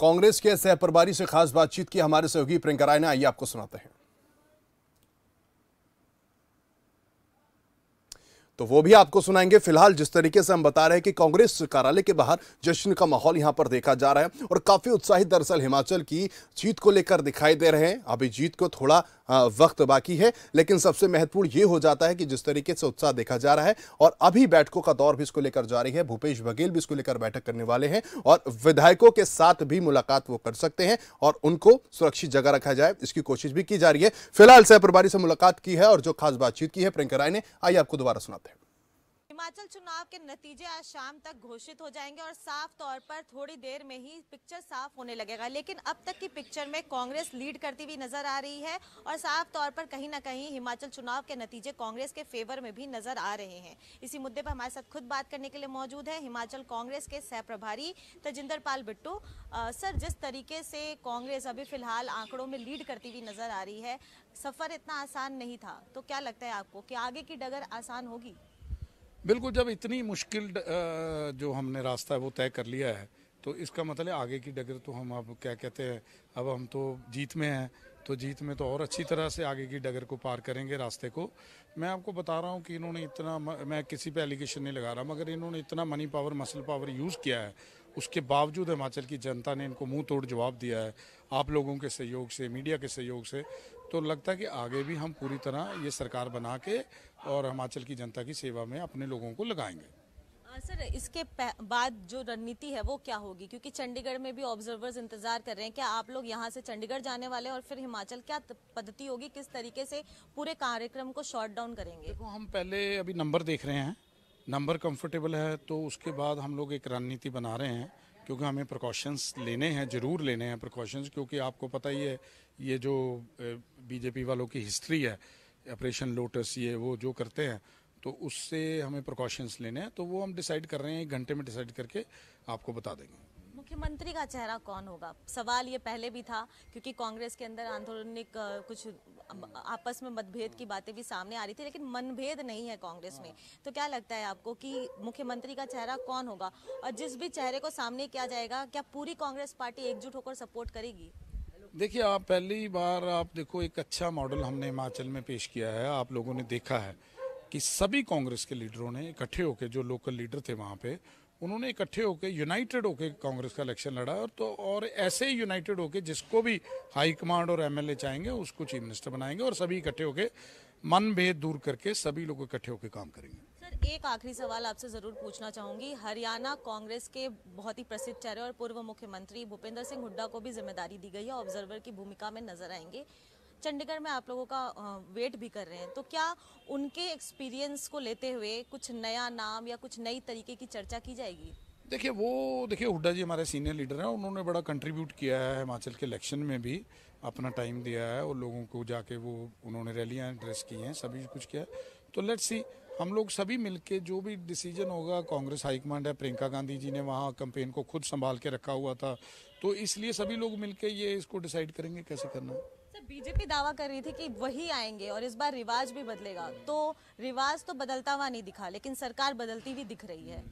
कांग्रेस के सहप्रभारी से खास बातचीत की हमारे सहयोगी प्रियंका राय ने आइए आपको सुनाते हैं तो वो भी आपको सुनाएंगे फिलहाल जिस तरीके से हम बता रहे हैं कि कांग्रेस कार्यालय के बाहर जश्न का माहौल यहाँ पर देखा जा रहा है और काफी उत्साहित दरअसल हिमाचल की जीत को लेकर दिखाई दे रहे हैं अभी जीत को थोड़ा वक्त बाकी है लेकिन सबसे महत्वपूर्ण ये हो जाता है कि जिस तरीके से उत्साह देखा जा रहा है और अभी बैठकों का दौर भी इसको लेकर जारी है भूपेश बघेल भी इसको लेकर बैठक करने वाले हैं और विधायकों के साथ भी मुलाकात वो कर सकते हैं और उनको सुरक्षित जगह रखा जाए इसकी कोशिश भी की जा रही है फिलहाल सह से मुलाकात की है और जो खास बातचीत की है प्रियंका राय ने आइए आपको दोबारा सुनाते हिमाचल चुनाव के नतीजे आज शाम तक घोषित हो जाएंगे और साफ तौर पर थोड़ी देर में ही पिक्चर साफ होने लगेगा लेकिन अब तक की पिक्चर में कांग्रेस लीड करती हुई नजर आ रही है और साफ तौर पर कहीं ना कहीं हिमाचल चुनाव के नतीजे कांग्रेस के फेवर में भी नजर आ रहे हैं इसी मुद्दे पर हमारे साथ खुद बात करने के लिए मौजूद है हिमाचल कांग्रेस के सह प्रभारी तजिंदर पाल बिट्टू सर जिस तरीके से कांग्रेस अभी फिलहाल आंकड़ों में लीड करती हुई नजर आ रही है सफर इतना आसान नहीं था तो क्या लगता है आपको कि आगे की डगर आसान होगी बिल्कुल जब इतनी मुश्किल जो हमने रास्ता है वो तय कर लिया है तो इसका मतलब आगे की डगर तो हम अब क्या कहते हैं अब हम तो जीत में हैं तो जीत में तो और अच्छी तरह से आगे की डगर को पार करेंगे रास्ते को मैं आपको बता रहा हूँ कि इन्होंने इतना मैं किसी पे एलिगेशन नहीं लगा रहा मगर इन्होंने इतना money power muscle power use किया है उसके बावजूद हिमाचल की जनता ने इनको मुँह तोड़ जवाब दिया है आप लोगों के सहयोग से मीडिया के सहयोग से तो लगता है कि आगे भी हम पूरी तरह ये सरकार बना के और हिमाचल की जनता की सेवा में अपने लोगों को लगाएंगे सर इसके बाद जो रणनीति है वो क्या होगी क्योंकि चंडीगढ़ में भी ऑब्जर्वर्स इंतजार कर रहे हैं क्या आप लोग यहाँ से चंडीगढ़ जाने वाले और फिर हिमाचल क्या पद्धति होगी किस तरीके से पूरे कार्यक्रम को शॉर्ट डाउन करेंगे देखो हम पहले अभी नंबर देख रहे हैं नंबर कंफर्टेबल है तो उसके बाद हम लोग एक रणनीति बना रहे हैं क्योंकि हमें प्रिकॉशंस लेने हैं ज़रूर लेने हैं प्रिकॉशंस क्योंकि आपको पता ही है ये जो बीजेपी वालों की हिस्ट्री है ऑपरेशन लोटस ये वो जो करते हैं तो उससे हमें प्रिकॉशंस लेने हैं तो वो हम डिसाइड कर रहे हैं एक घंटे में डिसाइड करके आपको बता देंगे मुख्यमंत्री का चेहरा कौन होगा सवाल ये पहले भी था क्योंकि कांग्रेस के अंदर आंदोलनिक कुछ आपस में मतभेद की बातें भी सामने आ रही थी लेकिन मनभेद नहीं है कांग्रेस में हाँ। तो क्या लगता है आपको कि मुख्यमंत्री का चेहरा कौन होगा और जिस भी चेहरे को सामने किया जाएगा क्या पूरी कांग्रेस पार्टी एकजुट होकर सपोर्ट करेगी देखिए आप पहली बार आप देखो एक अच्छा मॉडल हमने हिमाचल में पेश किया है आप लोगों ने देखा है कि सभी कांग्रेस के लीडरों ने इकट्ठे होकर जो लोकल लीडर थे वहाँ पे उन्होंने इकट्ठे होकर यूनाइटेड होकर कांग्रेस का इलेक्शन लड़ा और तो और ऐसे ही यूनाइटेड होकर जिसको भी हाई कमांड और एमएलए चाहेंगे उसको चीफ मिनिस्टर बनाएंगे और सभी इकट्ठे होकर मन भेद दूर करके सभी लोग इकट्ठे होकर काम करेंगे एक आखिरी सवाल आपसे जरूर पूछना चाहूंगी हरियाणा कांग्रेस के बहुत ही प्रसिद्ध चेहरे और पूर्व मुख्यमंत्री भूपेंद्र सिंह हुड्डा को भी जिम्मेदारी दी गई है ऑब्जर्वर की भूमिका में नजर आएंगे चंडीगढ़ में आप लोगों का वेट भी कर रहे हैं तो क्या उनके एक्सपीरियंस को लेते हुए कुछ नया नाम या कुछ नई तरीके की चर्चा की जाएगी देखिए वो देखिए हुड्डा जी हमारे सीनियर लीडर हैं उन्होंने बड़ा कंट्रीब्यूट किया है हिमाचल के इलेक्शन में भी अपना टाइम दिया है और लोगों को जाके वो उन्होंने रैलियाँ एड्रेस की हैं सभी कुछ किया है तो लेट्स सी हम लोग सभी मिलके जो भी डिसीजन होगा कांग्रेस हाईकमांड है प्रियंका गांधी जी ने वहाँ कंपेन को खुद संभाल के रखा हुआ था तो इसलिए सभी लोग मिलके ये इसको डिसाइड करेंगे कैसे करना है बीजेपी दावा कर रही थी कि वही आएंगे और इस बार रिवाज भी बदलेगा तो रिवाज तो बदलता हुआ नहीं दिखा लेकिन सरकार बदलती हुई दिख रही है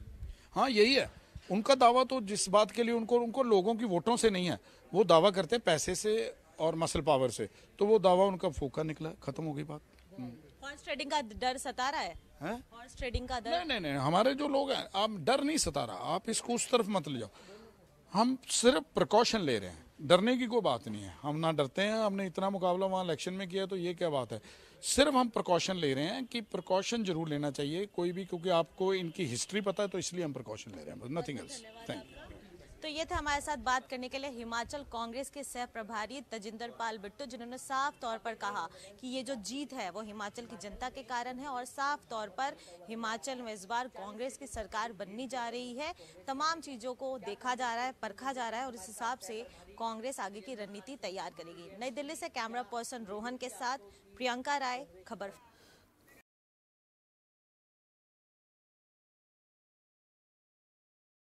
हाँ यही है उनका दावा तो जिस बात के लिए उनको उनको लोगों की वोटों से नहीं है वो दावा करते हैं पैसे से और मसल पावर से तो वो दावा उनका फूका निकला खत्म हो गई बात हम्म। हॉर्स ट्रेडिंग का डर सता रहा है हॉर्स ट्रेडिंग का डर नहीं नहीं नहीं हमारे जो लोग हैं आप डर नहीं सता रहा आप इसको उस तरफ मत ले जाओ हम सिर्फ प्रिकॉशन ले रहे हैं डरने की कोई बात नहीं है हम ना डरते हैं हमने इतना मुकाबला वहाँ इलेक्शन में किया तो ये क्या बात है सिर्फ हम प्रिकॉशन ले रहे हैं कि प्रिकॉशन जरूर लेना चाहिए कोई भी क्योंकि आपको इनकी हिस्ट्री पता है तो इसलिए हम प्रिकॉशन ले रहे हैं नथिंग एल्स थैंक यू तो ये थे हमारे साथ बात करने के लिए हिमाचल कांग्रेस के सह प्रभारी तजिंदर पाल बिट्टू जिन्होंने साफ तौर पर कहा कि ये जो जीत है वो हिमाचल की जनता के कारण है और साफ तौर पर हिमाचल में इस बार कांग्रेस की सरकार बननी जा रही है तमाम चीज़ों को देखा जा रहा है परखा जा रहा है और इस हिसाब से कांग्रेस आगे की रणनीति तैयार करेगी नई दिल्ली से कैमरा पर्सन रोहन के साथ प्रियंका राय खबर